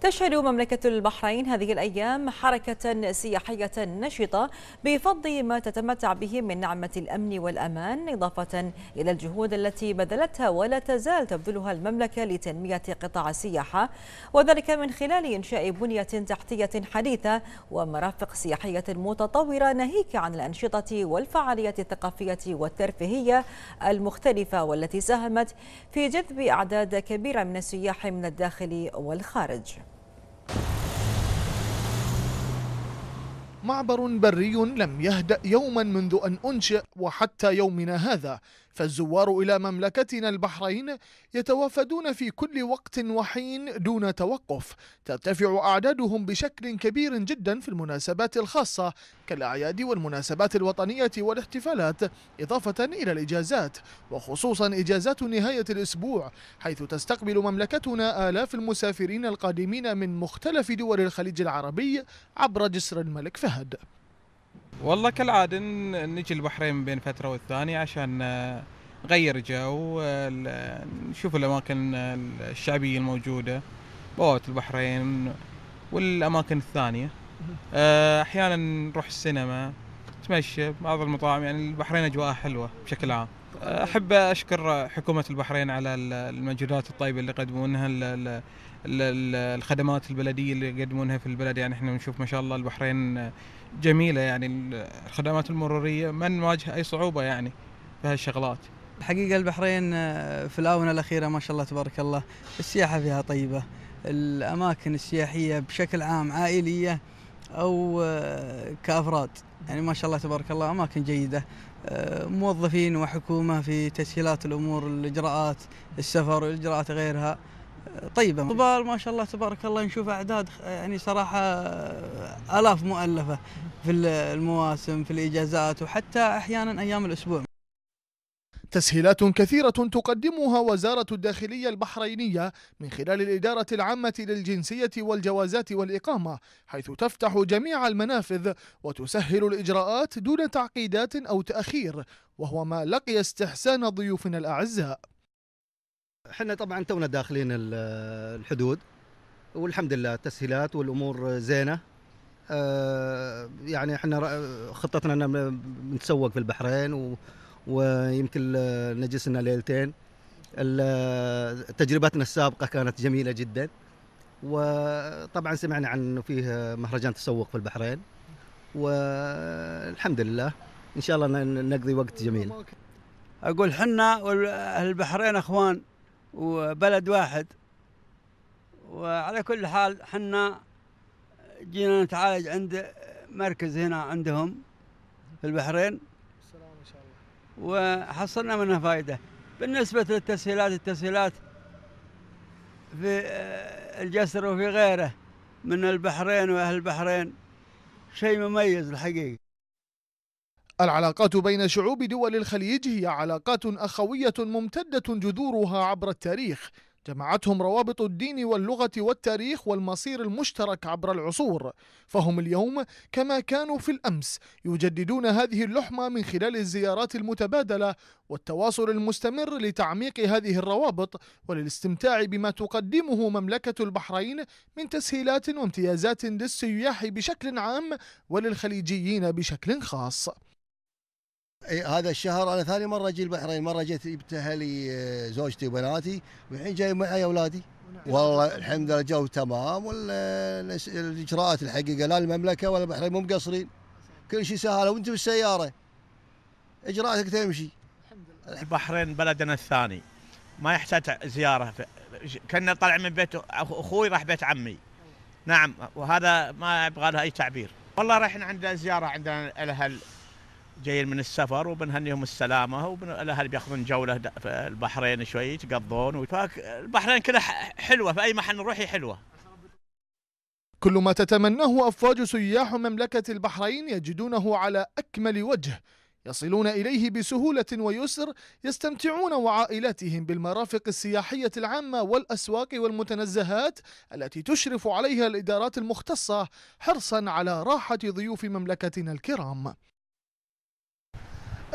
تشهد مملكة البحرين هذه الأيام حركة سياحية نشطة بفضل ما تتمتع به من نعمة الأمن والأمان إضافة إلى الجهود التي بذلتها ولا تزال تبذلها المملكة لتنمية قطاع السياحة وذلك من خلال إنشاء بنية تحتية حديثة ومرافق سياحية متطورة ناهيك عن الأنشطة والفعاليات الثقافية والترفيهية المختلفة والتي ساهمت في جذب أعداد كبيرة من السياح من الداخل والخارج معبر بري لم يهدأ يوما منذ أن أنشئ وحتى يومنا هذا فالزوار إلى مملكتنا البحرين يتوافدون في كل وقت وحين دون توقف ترتفع أعدادهم بشكل كبير جدا في المناسبات الخاصة كالأعياد والمناسبات الوطنية والاحتفالات إضافة إلى الإجازات وخصوصا إجازات نهاية الأسبوع حيث تستقبل مملكتنا آلاف المسافرين القادمين من مختلف دول الخليج العربي عبر جسر الملك فهد والله كالعادة نجي البحرين بين فترة والثانية عشان آه، نغير جو آه، نشوف الأماكن آه، الشعبية الموجودة بوابة البحرين والأماكن الثانية أحيانا نروح السينما نتمشى بعض المطاعم يعني البحرين أجواءها حلوة بشكل عام احب اشكر حكومه البحرين على المجهودات الطيبه اللي يقدمونها الخدمات البلديه اللي يقدمونها في البلد يعني احنا نشوف ما شاء الله البحرين جميله يعني الخدمات المروريه ما نواجه اي صعوبه يعني في هالشغلات الحقيقه البحرين آه، في الاونه الاخيره ما شاء الله تبارك الله السياحه فيها طيبه الاماكن السياحيه بشكل عام عائليه او آه، كافراد يعني ما شاء الله تبارك الله اماكن جيده آه، موظفين وحكومه في تسهيلات الامور الاجراءات السفر والاجراءات غيرها آه، طيبه طبال ما شاء الله تبارك الله نشوف اعداد يعني صراحه الاف مؤلفه في المواسم في الاجازات وحتى احيانا ايام الاسبوع تسهيلات كثيرة تقدمها وزارة الداخلية البحرينية من خلال الإدارة العامة للجنسية والجوازات والإقامة حيث تفتح جميع المنافذ وتسهل الإجراءات دون تعقيدات أو تأخير وهو ما لقي استحسان ضيوفنا الأعزاء احنا طبعا تونا داخلين الحدود والحمد لله التسهيلات والامور زينه آه، يعني احنا خطتنا ان نتسوق في البحرين ويمكن نجلسنا ليلتين تجربتنا السابقة كانت جميلة جدا وطبعا سمعنا عن انه فيه مهرجان تسوق في البحرين والحمد لله ان شاء الله نقضي وقت جميل اقول حنا واهل البحرين اخوان وبلد واحد وعلى كل حال حنا جينا نتعالج عند مركز هنا عندهم في البحرين وحصلنا منها فائدة بالنسبة للتسهيلات التسهيلات في آه، الجسر وفي غيره من البحرين وأهل البحرين شيء مميز الحقيقة العلاقات بين شعوب دول الخليج هي علاقات أخوية ممتدة جذورها عبر التاريخ جمعتهم روابط الدين واللغة والتاريخ والمصير المشترك عبر العصور فهم اليوم كما كانوا في الأمس يجددون هذه اللحمة من خلال الزيارات المتبادلة والتواصل المستمر لتعميق هذه الروابط وللاستمتاع بما تقدمه مملكة البحرين من تسهيلات وامتيازات للسياح بشكل عام وللخليجيين بشكل خاص اي هذا الشهر انا ثاني مره اجي البحرين مره جيت جبتها لي آه، زوجتي وبناتي والحين جاي معي اولادي والله الحمد لله الجو تمام والاجراءات الحقيقه لا المملكه ولا البحرين مو مقصرين كل شيء سهل وانت بالسياره اجراءاتك تمشي الحمد لله البحرين بلدنا الثاني ما يحتاج زياره كنا طالع من بيت اخوي راح بيت عمي نعم وهذا ما يبغى له اي تعبير والله رحنا عند زياره عندنا الاهل جايين من السفر وبنهنيهم السلامه والاهل بياخذون جوله في البحرين شوي يتقضون فالبحرين كذا حلوه في اي محل نروح حلوه كل ما تتمناه افواج سياح مملكه البحرين يجدونه على اكمل وجه يصلون اليه بسهوله ويسر يستمتعون وعائلاتهم بالمرافق السياحيه العامه والاسواق والمتنزهات التي تشرف عليها الادارات المختصه حرصا على راحه ضيوف مملكتنا الكرام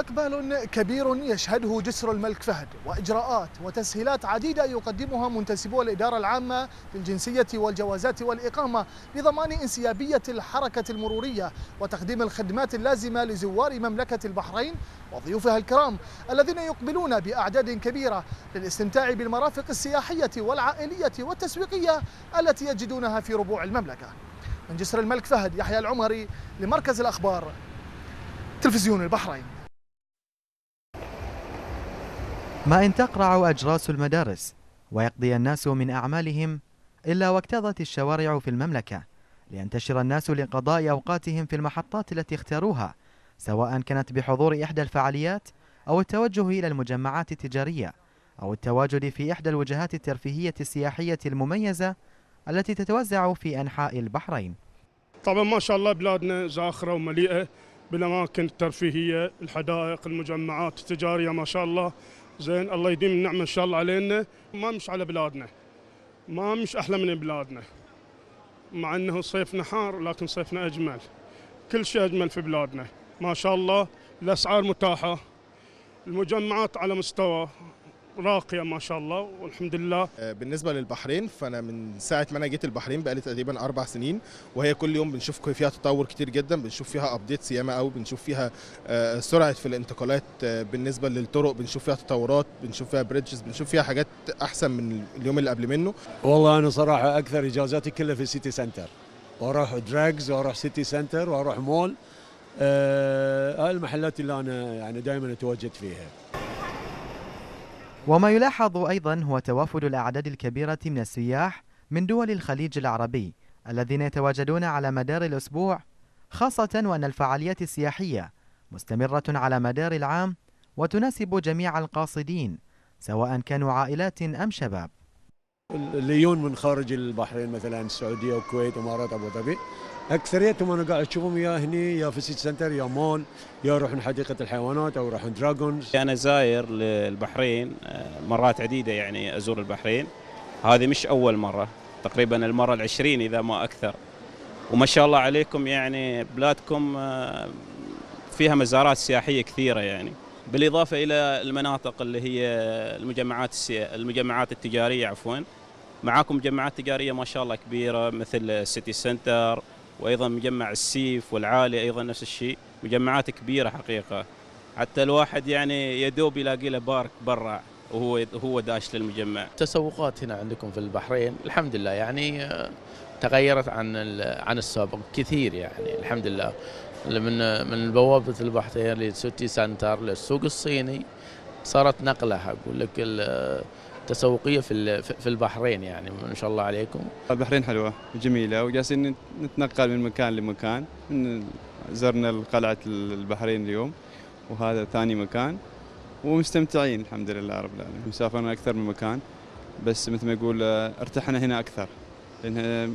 إقبال كبير يشهده جسر الملك فهد وإجراءات وتسهيلات عديدة يقدمها منتسبو الإدارة العامة للجنسية والجوازات والإقامة لضمان انسيابية الحركة المرورية وتقديم الخدمات اللازمة لزوار مملكة البحرين وضيوفها الكرام الذين يقبلون بأعداد كبيرة للاستمتاع بالمرافق السياحية والعائلية والتسويقية التي يجدونها في ربوع المملكة من جسر الملك فهد يحيى العمري لمركز الأخبار تلفزيون البحرين ما إن تقرع أجراس المدارس ويقضي الناس من أعمالهم إلا واكتظت الشوارع في المملكة لينتشر الناس لقضاء أوقاتهم في المحطات التي اختاروها سواء كانت بحضور إحدى الفعاليات أو التوجه إلى المجمعات التجارية أو التواجد في إحدى الوجهات الترفيهية السياحية المميزة التي تتوزع في أنحاء البحرين طبعا ما شاء الله بلادنا زاخرة ومليئة بالأماكن الترفيهية الحدائق المجمعات التجارية ما شاء الله زين الله يديم النعمه ان شاء الله علينا ما مش على بلادنا ما مش احلى من بلادنا مع انه صيفنا حار لكن صيفنا اجمل كل شيء اجمل في بلادنا ما شاء الله الاسعار متاحه المجمعات على مستوى راقيه ما شاء الله والحمد لله آه، بالنسبه للبحرين فانا من ساعه ما انا جيت البحرين بقالي تقريبا اربع سنين وهي كل يوم بنشوف فيها تطور كتير جدا بنشوف فيها ابديتس ياما قوي بنشوف فيها آه، سرعه في الانتقالات آه، بالنسبه للطرق بنشوف فيها تطورات بنشوف فيها بريدجز بنشوف فيها حاجات احسن من اليوم اللي قبل منه والله انا صراحه اكثر اجازاتي كلها في السيتي سنتر واروح دراجز واروح سيتي سنتر واروح مول هاي آه المحلات اللي انا يعني دائما اتواجد فيها وما يلاحظ أيضا هو توافد الأعداد الكبيرة من السياح من دول الخليج العربي الذين يتواجدون على مدار الأسبوع خاصة وأن الفعاليات السياحية مستمرة على مدار العام وتناسب جميع القاصدين سواء كانوا عائلات أم شباب الليون من خارج البحرين مثلا السعودية والكويت وإمارات أبو ظبي اكثريتهم انا قاعد اشوفهم يا هني يا في السيتي سنتر يا مول يا يروحون حديقه الحيوانات او يروحون دراجونز يعني انا زاير للبحرين آه، مرات عديده يعني ازور البحرين هذه مش اول مره تقريبا المره العشرين اذا ما اكثر وما شاء الله عليكم يعني بلادكم آه، فيها مزارات سياحيه كثيره يعني بالاضافه الى المناطق اللي هي المجمعات السي... المجمعات التجاريه عفوا معاكم مجمعات تجاريه ما شاء الله كبيره مثل سيتي سنتر وايضا مجمع السيف والعالي ايضا نفس الشيء مجمعات كبيره حقيقه حتى الواحد يعني يدوب يلاقي له بارك برا وهو هو داش للمجمع التسوقات هنا عندكم في البحرين الحمد لله يعني آه، تغيرت عن عن السابق كثير يعني الحمد لله من من بوابه البحرين للسوتي سنتر للسوق الصيني صارت نقله اقول لك تسوقيه في في البحرين يعني ما شاء الله عليكم البحرين حلوه وجميله وجالسين نتنقل من مكان لمكان زرنا قلعه البحرين اليوم وهذا ثاني مكان ومستمتعين الحمد لله رب العالمين مسافرنا اكثر من مكان بس مثل ما يقول آه، ارتحنا هنا اكثر لان آه،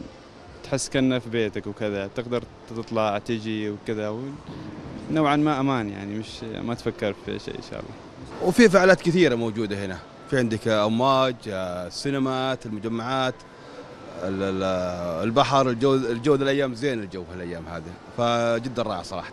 تحس كنا في بيتك وكذا تقدر تطلع تجي وكذا نوعا ما امان يعني مش ما تفكر في شيء ان شاء الله وفي فعاليات كثيره موجوده هنا في عندك امواج السينمات المجمعات البحر الجو الجو الايام زين الجو هالايام هذه فجدا رائع صراحه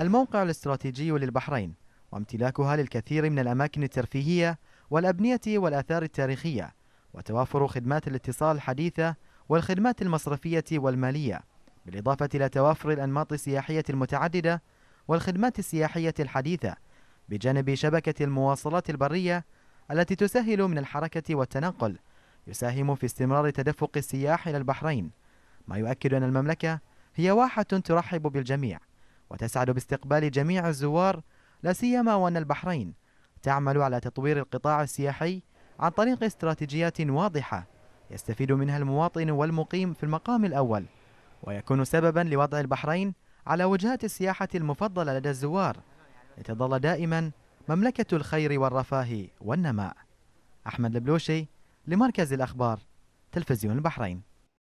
الموقع الاستراتيجي للبحرين وامتلاكها للكثير من الاماكن الترفيهيه والابنيه والاثار التاريخيه وتوافر خدمات الاتصال الحديثه والخدمات المصرفيه والماليه بالاضافه الى توافر الانماط السياحيه المتعدده والخدمات السياحيه الحديثه بجانب شبكه المواصلات البريه التي تسهل من الحركة والتنقل يساهم في استمرار تدفق السياح إلى البحرين ما يؤكد أن المملكة هي واحة ترحب بالجميع وتسعد باستقبال جميع الزوار لا سيما وأن البحرين تعمل على تطوير القطاع السياحي عن طريق استراتيجيات واضحة يستفيد منها المواطن والمقيم في المقام الأول ويكون سببا لوضع البحرين على وجهات السياحة المفضلة لدى الزوار لتظل دائما مملكة الخير والرفاه والنماء أحمد البلوشي لمركز الأخبار تلفزيون البحرين